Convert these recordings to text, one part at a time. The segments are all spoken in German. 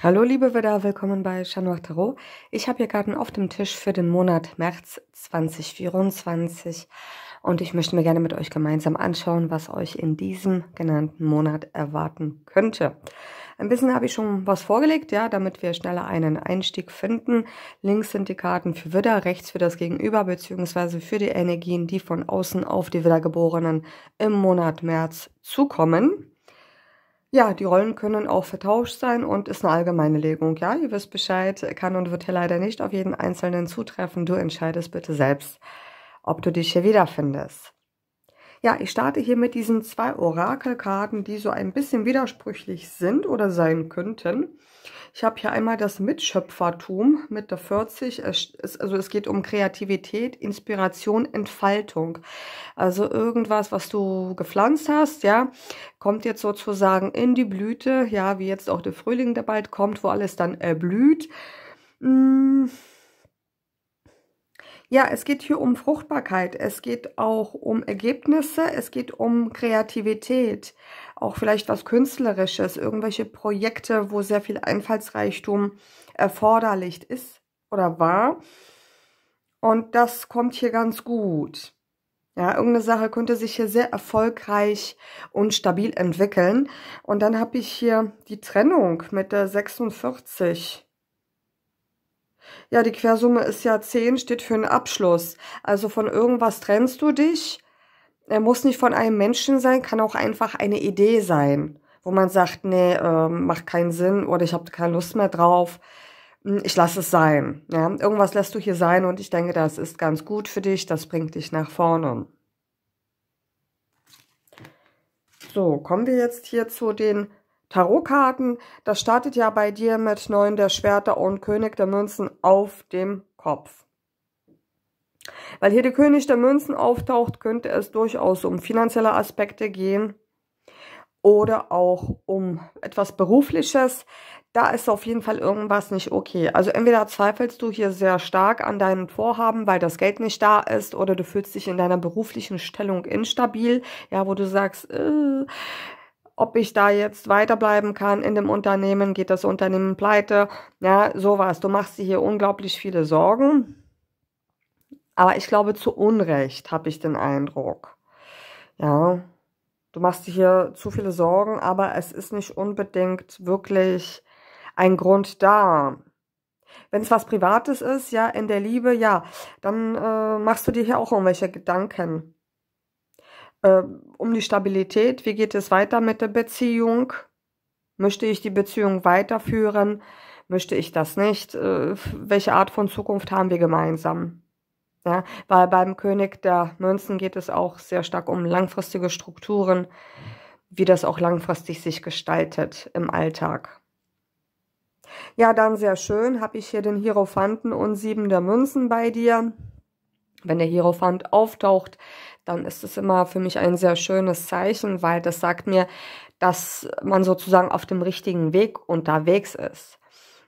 Hallo liebe Widder, willkommen bei Januar Tarot. Ich habe hier Karten auf dem Tisch für den Monat März 2024 und ich möchte mir gerne mit euch gemeinsam anschauen, was euch in diesem genannten Monat erwarten könnte. Ein bisschen habe ich schon was vorgelegt, ja, damit wir schneller einen Einstieg finden. Links sind die Karten für Widder, rechts für das Gegenüber beziehungsweise für die Energien, die von außen auf die Widdergeborenen im Monat März zukommen. Ja, die Rollen können auch vertauscht sein und ist eine allgemeine Legung. Ja, ihr wisst Bescheid, kann und wird hier leider nicht auf jeden Einzelnen zutreffen. Du entscheidest bitte selbst, ob du dich hier wiederfindest. Ja, ich starte hier mit diesen zwei Orakelkarten, die so ein bisschen widersprüchlich sind oder sein könnten. Ich habe hier einmal das Mitschöpfertum mit der 40. also es geht um Kreativität, Inspiration, Entfaltung. Also irgendwas, was du gepflanzt hast, ja, kommt jetzt sozusagen in die Blüte, ja, wie jetzt auch der Frühling, der bald kommt, wo alles dann erblüht. Mmh ja, es geht hier um Fruchtbarkeit, es geht auch um Ergebnisse, es geht um Kreativität, auch vielleicht was Künstlerisches, irgendwelche Projekte, wo sehr viel Einfallsreichtum erforderlich ist oder war. Und das kommt hier ganz gut. Ja, irgendeine Sache könnte sich hier sehr erfolgreich und stabil entwickeln. Und dann habe ich hier die Trennung mit der 46. Ja, die Quersumme ist ja 10, steht für einen Abschluss. Also von irgendwas trennst du dich. Er muss nicht von einem Menschen sein, kann auch einfach eine Idee sein, wo man sagt, nee, äh, macht keinen Sinn oder ich habe keine Lust mehr drauf. Hm, ich lasse es sein. Ja? Irgendwas lässt du hier sein und ich denke, das ist ganz gut für dich, das bringt dich nach vorne. So, kommen wir jetzt hier zu den Tarotkarten. Das startet ja bei dir mit neun der Schwerter und König der Münzen auf dem Kopf. Weil hier der König der Münzen auftaucht, könnte es durchaus um finanzielle Aspekte gehen oder auch um etwas Berufliches. Da ist auf jeden Fall irgendwas nicht okay. Also entweder zweifelst du hier sehr stark an deinem Vorhaben, weil das Geld nicht da ist, oder du fühlst dich in deiner beruflichen Stellung instabil, ja, wo du sagst, äh, ob ich da jetzt weiterbleiben kann in dem Unternehmen, geht das Unternehmen pleite, ja, sowas. Du machst dir hier unglaublich viele Sorgen. Aber ich glaube, zu Unrecht habe ich den Eindruck. Ja, du machst dir hier zu viele Sorgen, aber es ist nicht unbedingt wirklich ein Grund da. Wenn es was Privates ist, ja, in der Liebe, ja, dann äh, machst du dir hier auch irgendwelche Gedanken äh, um die Stabilität. Wie geht es weiter mit der Beziehung? Möchte ich die Beziehung weiterführen? Möchte ich das nicht? Äh, welche Art von Zukunft haben wir gemeinsam? Ja, weil beim König der Münzen geht es auch sehr stark um langfristige Strukturen, wie das auch langfristig sich gestaltet im Alltag. Ja, dann sehr schön habe ich hier den Hierophanten und sieben der Münzen bei dir. Wenn der Hierophant auftaucht, dann ist es immer für mich ein sehr schönes Zeichen, weil das sagt mir, dass man sozusagen auf dem richtigen Weg unterwegs ist.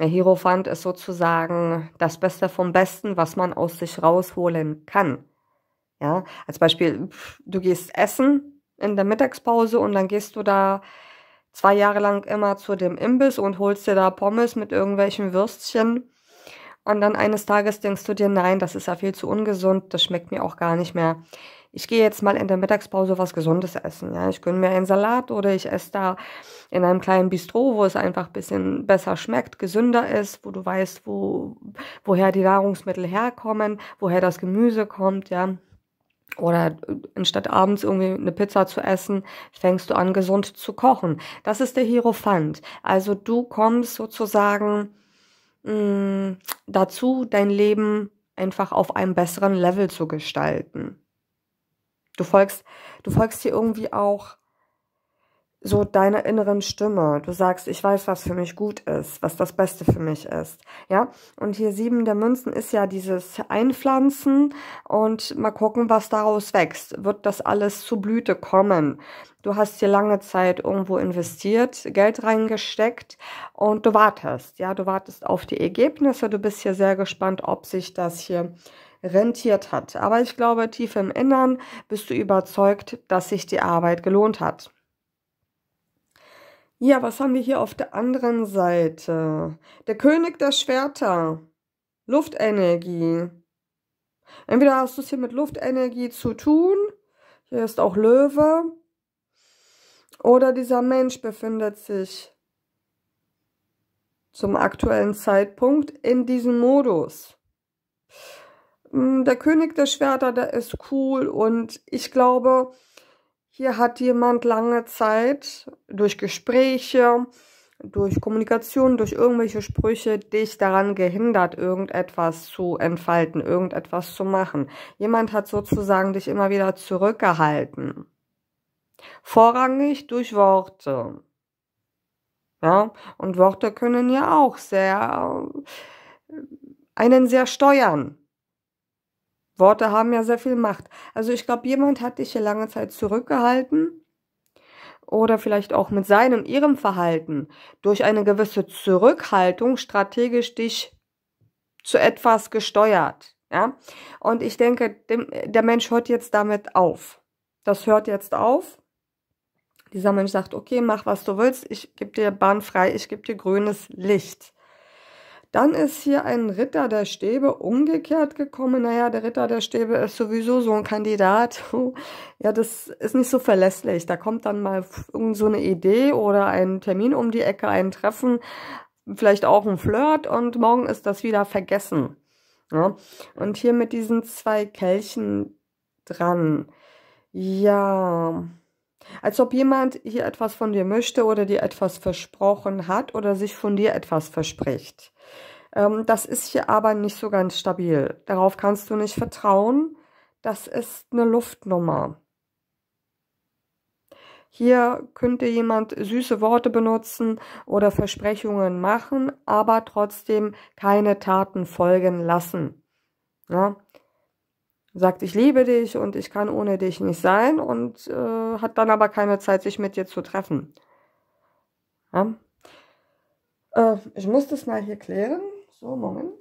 Der Hierophant ist sozusagen das Beste vom Besten, was man aus sich rausholen kann. Ja, als Beispiel, du gehst essen in der Mittagspause und dann gehst du da zwei Jahre lang immer zu dem Imbiss und holst dir da Pommes mit irgendwelchen Würstchen. Und dann eines Tages denkst du dir, nein, das ist ja viel zu ungesund, das schmeckt mir auch gar nicht mehr ich gehe jetzt mal in der Mittagspause was Gesundes essen. Ja, ich gönne mir einen Salat oder ich esse da in einem kleinen Bistro, wo es einfach ein bisschen besser schmeckt, gesünder ist, wo du weißt, wo, woher die Nahrungsmittel herkommen, woher das Gemüse kommt, ja. Oder äh, anstatt abends irgendwie eine Pizza zu essen, fängst du an, gesund zu kochen. Das ist der Hierophant. Also du kommst sozusagen mh, mm, dazu, dein Leben einfach auf einem besseren Level zu gestalten. Du folgst, du folgst hier irgendwie auch so deiner inneren Stimme. Du sagst, ich weiß, was für mich gut ist, was das Beste für mich ist. Ja, und hier sieben der Münzen ist ja dieses Einpflanzen und mal gucken, was daraus wächst. Wird das alles zu Blüte kommen? Du hast hier lange Zeit irgendwo investiert, Geld reingesteckt und du wartest. Ja, du wartest auf die Ergebnisse. Du bist hier sehr gespannt, ob sich das hier rentiert hat. Aber ich glaube, tief im Innern bist du überzeugt, dass sich die Arbeit gelohnt hat. Ja, was haben wir hier auf der anderen Seite? Der König der Schwerter. Luftenergie. Entweder hast du es hier mit Luftenergie zu tun. Hier ist auch Löwe. Oder dieser Mensch befindet sich zum aktuellen Zeitpunkt in diesem Modus. Hm, der König der Schwerter, der ist cool und ich glaube, hier hat jemand lange Zeit durch Gespräche, durch Kommunikation, durch irgendwelche Sprüche dich daran gehindert, irgendetwas zu entfalten, irgendetwas zu machen. Jemand hat sozusagen dich immer wieder zurückgehalten. Vorrangig durch Worte. Ja, und Worte können ja auch sehr, äh, einen sehr steuern. Worte haben ja sehr viel Macht. Also ich glaube, jemand hat dich hier lange Zeit zurückgehalten oder vielleicht auch mit seinem, ihrem Verhalten durch eine gewisse Zurückhaltung strategisch dich zu etwas gesteuert. Ja? Und ich denke, dem, der Mensch hört jetzt damit auf. Das hört jetzt auf. Dieser Mensch sagt, okay, mach was du willst, ich gebe dir Bahn frei, ich gebe dir grünes Licht. Dann ist hier ein Ritter der Stäbe umgekehrt gekommen. Naja, der Ritter der Stäbe ist sowieso so ein Kandidat. ja, das ist nicht so verlässlich. Da kommt dann mal irgend so eine Idee oder ein Termin um die Ecke, ein Treffen, vielleicht auch ein Flirt und morgen ist das wieder vergessen. Ja. Und hier mit diesen zwei Kelchen dran. Ja. Als ob jemand hier etwas von dir möchte oder dir etwas versprochen hat oder sich von dir etwas verspricht. Ähm, das ist hier aber nicht so ganz stabil. Darauf kannst du nicht vertrauen. Das ist eine Luftnummer. Hier könnte jemand süße Worte benutzen oder Versprechungen machen, aber trotzdem keine Taten folgen lassen. Ja? sagt, ich liebe dich und ich kann ohne dich nicht sein und äh, hat dann aber keine Zeit, sich mit dir zu treffen. Ja? Äh, ich muss das mal hier klären. So, Moment.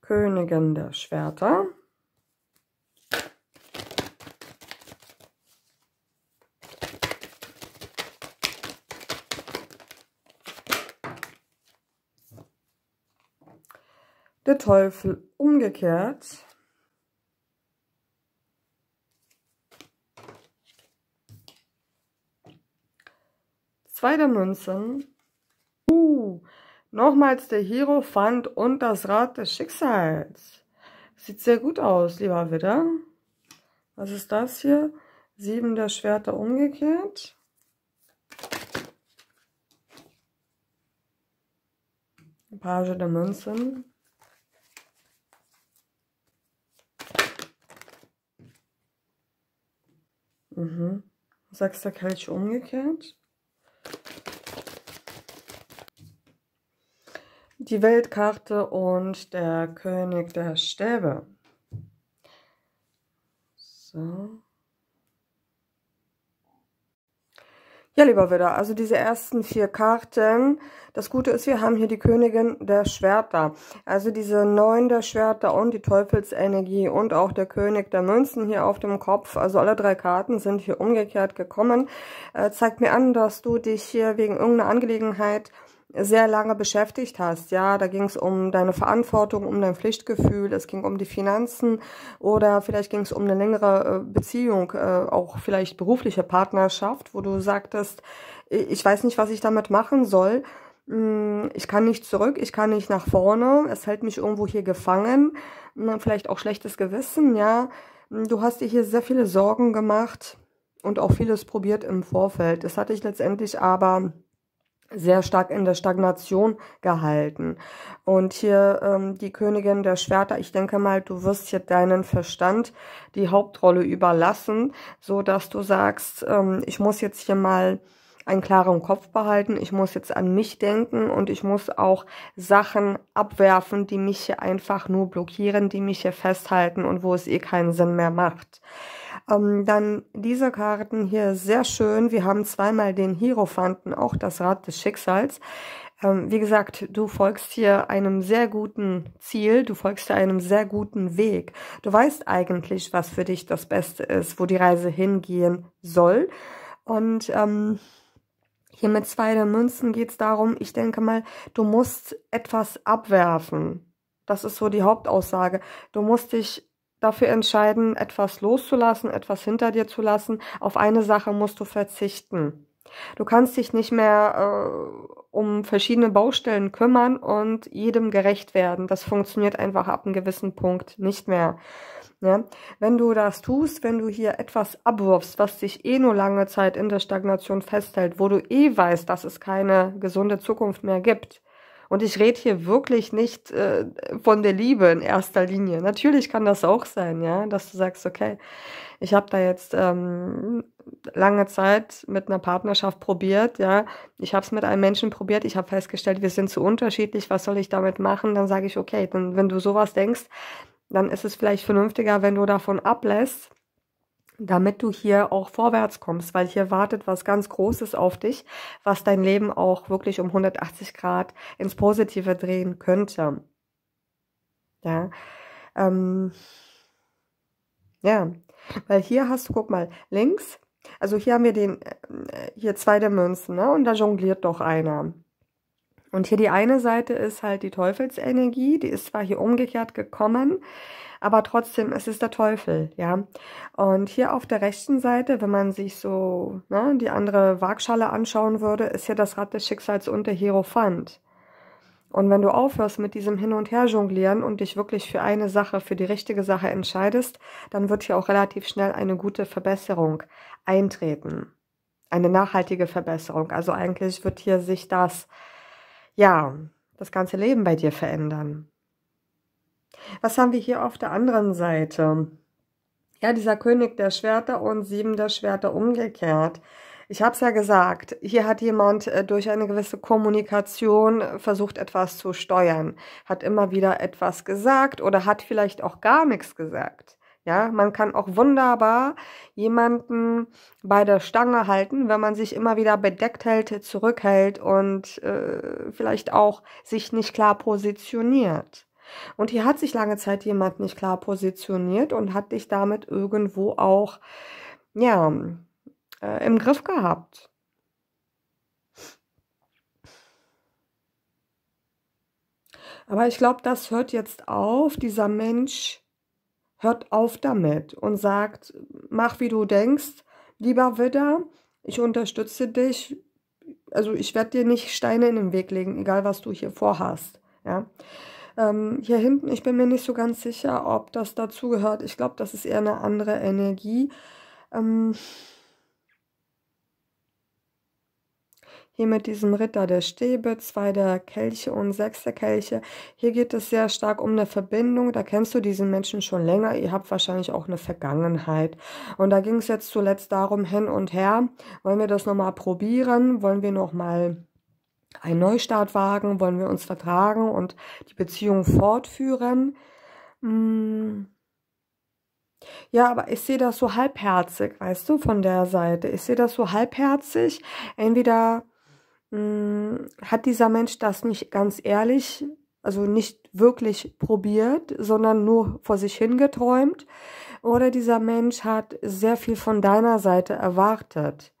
Königin der Schwerter. Teufel umgekehrt. Zwei der Münzen. Uh, nochmals der Hierophant und das Rad des Schicksals. Sieht sehr gut aus, lieber Widder. Was ist das hier? Sieben der Schwerter umgekehrt. Page der Münzen. Mhm. Sechster Kelch umgekehrt. Die Weltkarte und der König der Stäbe. So. Ja, lieber Widder, also diese ersten vier Karten. Das Gute ist, wir haben hier die Königin der Schwerter. Also diese Neun der Schwerter und die Teufelsenergie und auch der König der Münzen hier auf dem Kopf. Also alle drei Karten sind hier umgekehrt gekommen. Äh, zeigt mir an, dass du dich hier wegen irgendeiner Angelegenheit sehr lange beschäftigt hast. Ja, da ging es um deine Verantwortung, um dein Pflichtgefühl, es ging um die Finanzen oder vielleicht ging es um eine längere äh, Beziehung, äh, auch vielleicht berufliche Partnerschaft, wo du sagtest, ich weiß nicht, was ich damit machen soll. Hm, ich kann nicht zurück, ich kann nicht nach vorne, es hält mich irgendwo hier gefangen, hm, vielleicht auch schlechtes Gewissen, ja. Hm, du hast dir hier sehr viele Sorgen gemacht und auch vieles probiert im Vorfeld. Das hatte ich letztendlich aber sehr stark in der Stagnation gehalten. Und hier ähm, die Königin der Schwerter, ich denke mal, du wirst hier deinen Verstand die Hauptrolle überlassen, so dass du sagst, ähm, ich muss jetzt hier mal einen klaren Kopf behalten, ich muss jetzt an mich denken und ich muss auch Sachen abwerfen, die mich hier einfach nur blockieren, die mich hier festhalten und wo es eh keinen Sinn mehr macht. Ähm, dann diese Karten hier sehr schön. Wir haben zweimal den Hierophanten, auch das Rad des Schicksals. Ähm, wie gesagt, du folgst hier einem sehr guten Ziel, du folgst hier einem sehr guten Weg. Du weißt eigentlich, was für dich das Beste ist, wo die Reise hingehen soll. Und ähm, hier mit zwei der Münzen geht es darum, ich denke mal, du musst etwas abwerfen. Das ist so die Hauptaussage. Du musst dich dafür entscheiden, etwas loszulassen, etwas hinter dir zu lassen. Auf eine Sache musst du verzichten. Du kannst dich nicht mehr äh, um verschiedene Baustellen kümmern und jedem gerecht werden. Das funktioniert einfach ab einem gewissen Punkt nicht mehr. Ja? Wenn du das tust, wenn du hier etwas abwurfst, was dich eh nur lange Zeit in der Stagnation festhält, wo du eh weißt, dass es keine gesunde Zukunft mehr gibt, und ich rede hier wirklich nicht äh, von der Liebe in erster Linie. Natürlich kann das auch sein, ja, dass du sagst, okay, ich habe da jetzt ähm, lange Zeit mit einer Partnerschaft probiert, ja, ich habe es mit einem Menschen probiert, ich habe festgestellt, wir sind zu unterschiedlich, was soll ich damit machen? Dann sage ich, okay, dann, wenn du sowas denkst, dann ist es vielleicht vernünftiger, wenn du davon ablässt damit du hier auch vorwärts kommst, weil hier wartet was ganz Großes auf dich, was dein Leben auch wirklich um 180 Grad ins Positive drehen könnte. Ja, ähm, ja, weil hier hast du, guck mal, links, also hier haben wir den, äh, hier zwei der Münzen, ne? Und da jongliert doch einer. Und hier die eine Seite ist halt die Teufelsenergie, die ist zwar hier umgekehrt gekommen, aber trotzdem, es ist der Teufel, ja. Und hier auf der rechten Seite, wenn man sich so ne, die andere Waagschale anschauen würde, ist hier das Rad des Schicksals und der Hierophant. Und wenn du aufhörst mit diesem Hin- und Her-Jonglieren und dich wirklich für eine Sache, für die richtige Sache entscheidest, dann wird hier auch relativ schnell eine gute Verbesserung eintreten. Eine nachhaltige Verbesserung. Also eigentlich wird hier sich das, ja, das ganze Leben bei dir verändern. Was haben wir hier auf der anderen Seite? Ja, dieser König der Schwerter und sieben der Schwerter umgekehrt. Ich habe es ja gesagt, hier hat jemand äh, durch eine gewisse Kommunikation äh, versucht, etwas zu steuern, hat immer wieder etwas gesagt oder hat vielleicht auch gar nichts gesagt. Ja, man kann auch wunderbar jemanden bei der Stange halten, wenn man sich immer wieder bedeckt hält, zurückhält und äh, vielleicht auch sich nicht klar positioniert. Und hier hat sich lange Zeit jemand nicht klar positioniert und hat dich damit irgendwo auch, ja, äh, im Griff gehabt. Aber ich glaube, das hört jetzt auf. Dieser Mensch hört auf damit und sagt, mach wie du denkst, lieber Widder, ich unterstütze dich. Also ich werde dir nicht Steine in den Weg legen, egal was du hier vorhast. Ja? Ähm, hier hinten, ich bin mir nicht so ganz sicher, ob das dazugehört. Ich glaube, das ist eher eine andere Energie. Ähm, hier mit diesem Ritter der Stäbe, zwei der Kelche und sechs der Kelche. Hier geht es sehr stark um eine Verbindung. Da kennst du diesen Menschen schon länger. Ihr habt wahrscheinlich auch eine Vergangenheit. Und da ging es jetzt zuletzt darum, hin und her. Wollen wir das nochmal probieren? Wollen wir nochmal einen Neustart wagen, wollen wir uns vertragen und die Beziehung fortführen. Hm. Ja, aber ich sehe das so halbherzig, weißt du, von der Seite. Ich sehe das so halbherzig. Entweder mh, hm, hat dieser Mensch das nicht ganz ehrlich, also nicht wirklich probiert, sondern nur vor sich hingeträumt. Oder dieser Mensch hat sehr viel von deiner Seite erwartet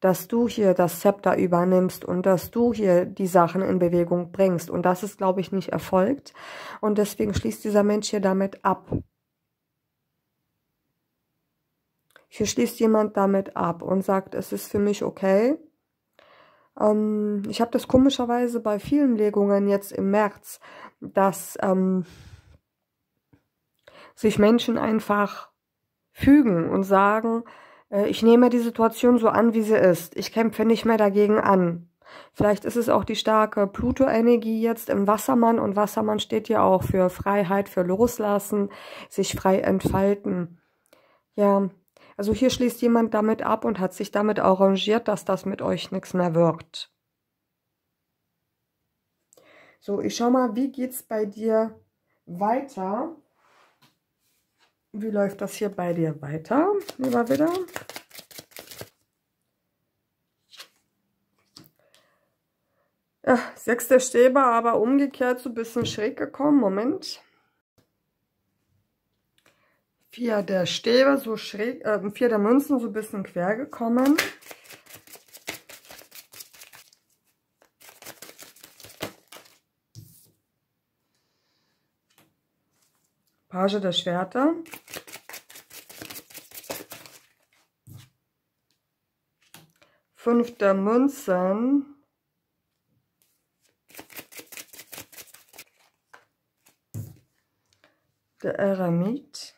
dass du hier das Zepter übernimmst und dass du hier die Sachen in Bewegung bringst. Und das ist, glaube ich, nicht erfolgt. Und deswegen schließt dieser Mensch hier damit ab. Hier schließt jemand damit ab und sagt, es ist für mich okay. Ähm, ich habe das komischerweise bei vielen Legungen jetzt im März, dass ähm, sich Menschen einfach fügen und sagen, äh, ich nehme die Situation so an, wie sie ist. Ich kämpfe nicht mehr dagegen an. Vielleicht ist es auch die starke Pluto-Energie jetzt im Wassermann und Wassermann steht ja auch für Freiheit, für Loslassen, sich frei entfalten. Ja, also hier schließt jemand damit ab und hat sich damit arrangiert, dass das mit euch nichts mehr wirkt. So, ich schau mal, wie geht's bei dir weiter? wie läuft das hier bei dir weiter, lieber Widder? Ja, der Stäbe, aber umgekehrt so ein bisschen schräg gekommen. Moment. Vier der Stäbe, so schräg, äh, vier der Münzen so ein bisschen quer gekommen. Page der Schwerter. Fünfter Münzen. Der Eremit.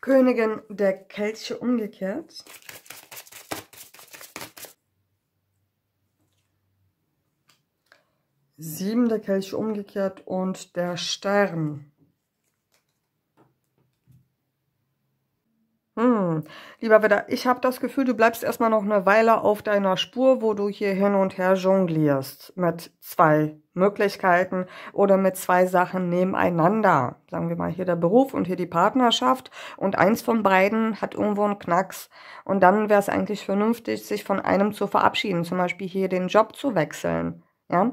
Königin der Kelche umgekehrt. Sieben der Kelche umgekehrt und der Stern. Hm. Lieber Wetter, ich habe das Gefühl, du bleibst erstmal noch eine Weile auf deiner Spur, wo du hier hin und her jonglierst mit zwei Möglichkeiten oder mit zwei Sachen nebeneinander. Sagen wir mal hier der Beruf und hier die Partnerschaft und eins von beiden hat irgendwo einen Knacks. Und dann wäre es eigentlich vernünftig, sich von einem zu verabschieden, zum Beispiel hier den Job zu wechseln. Ja?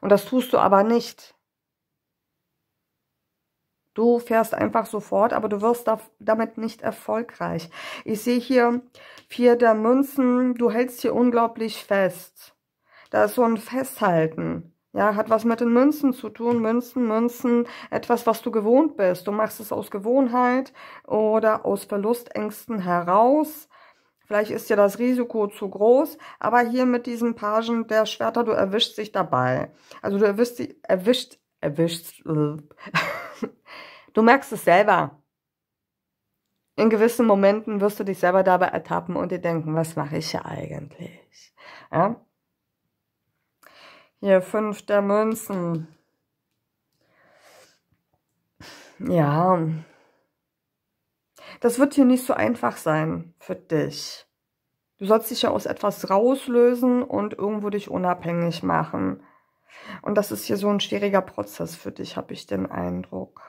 Und das tust du aber nicht. Du fährst einfach sofort, aber du wirst da, damit nicht erfolgreich. Ich sehe hier vier der Münzen. Du hältst hier unglaublich fest. Da ist so ein Festhalten. Ja, hat was mit den Münzen zu tun. Münzen, Münzen, etwas, was du gewohnt bist. Du machst es aus Gewohnheit oder aus Verlustängsten heraus. Vielleicht ist dir das Risiko zu groß, aber hier mit diesem Pagen der Schwerter, du erwischst dich dabei. Also du erwischst, erwischt, erwischst, erwischst äh, Du merkst es selber. In gewissen Momenten wirst du dich selber dabei ertappen und dir denken, was mache ich hier eigentlich? Ja? Hier, fünf der Münzen. Ja. Das wird hier nicht so einfach sein für dich. Du sollst dich ja aus etwas rauslösen und irgendwo dich unabhängig machen. Und das ist hier so ein schwieriger Prozess für dich, habe ich den Eindruck.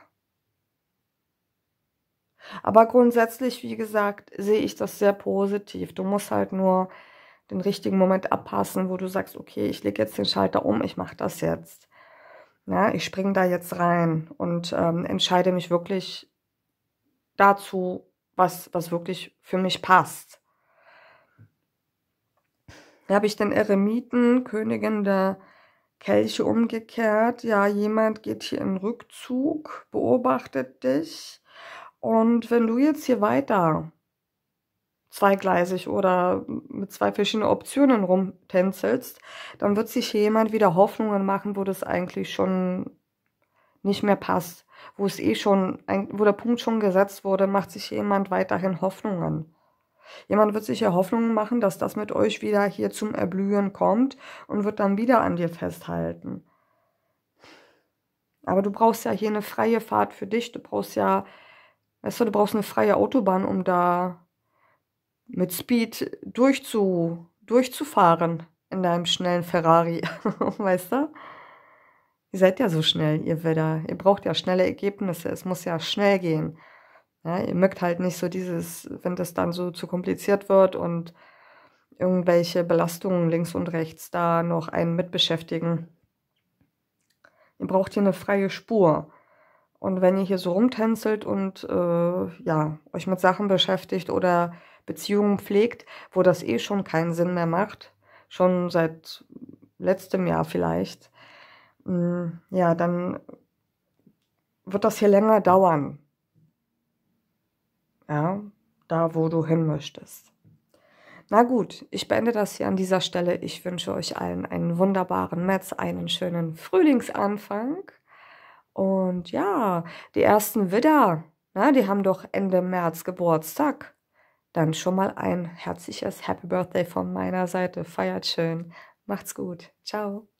Aber grundsätzlich, wie gesagt, sehe ich das sehr positiv. Du musst halt nur den richtigen Moment abpassen, wo du sagst, okay, ich lege jetzt den Schalter um, ich mache das jetzt. Ja, ich springe da jetzt rein und ähm, entscheide mich wirklich dazu, was, was wirklich für mich passt. Da habe ich den Eremiten, Königin der Kelche umgekehrt. Ja, jemand geht hier in Rückzug, beobachtet dich und wenn du jetzt hier weiter zweigleisig oder mit zwei verschiedenen Optionen rumtänzelst, dann wird sich hier jemand wieder Hoffnungen machen, wo das eigentlich schon nicht mehr passt. Wo es eh schon, wo der Punkt schon gesetzt wurde, macht sich jemand weiterhin Hoffnungen. Jemand wird sich ja Hoffnungen machen, dass das mit euch wieder hier zum Erblühen kommt und wird dann wieder an dir festhalten. Aber du brauchst ja hier eine freie Fahrt für dich, du brauchst ja Weißt du, du brauchst eine freie Autobahn, um da mit Speed durchzu, durchzufahren in deinem schnellen Ferrari. weißt du? Ihr seid ja so schnell, ihr Wetter. Ihr braucht ja schnelle Ergebnisse. Es muss ja schnell gehen. Ja, ihr mögt halt nicht so dieses, wenn das dann so zu kompliziert wird und irgendwelche Belastungen links und rechts da noch einen mitbeschäftigen. Ihr braucht hier eine freie Spur. Und wenn ihr hier so rumtänzelt und äh, ja, euch mit Sachen beschäftigt oder Beziehungen pflegt, wo das eh schon keinen Sinn mehr macht, schon seit letztem Jahr vielleicht, hm, ja, dann wird das hier länger dauern. Ja, da wo du hin möchtest. Na gut, ich beende das hier an dieser Stelle. Ich wünsche euch allen einen wunderbaren Metz, einen schönen Frühlingsanfang. Und ja, die ersten Widder, na, ne, die haben doch Ende März Geburtstag. Dann schon mal ein herzliches Happy Birthday von meiner Seite. Feiert schön. Macht's gut. Ciao.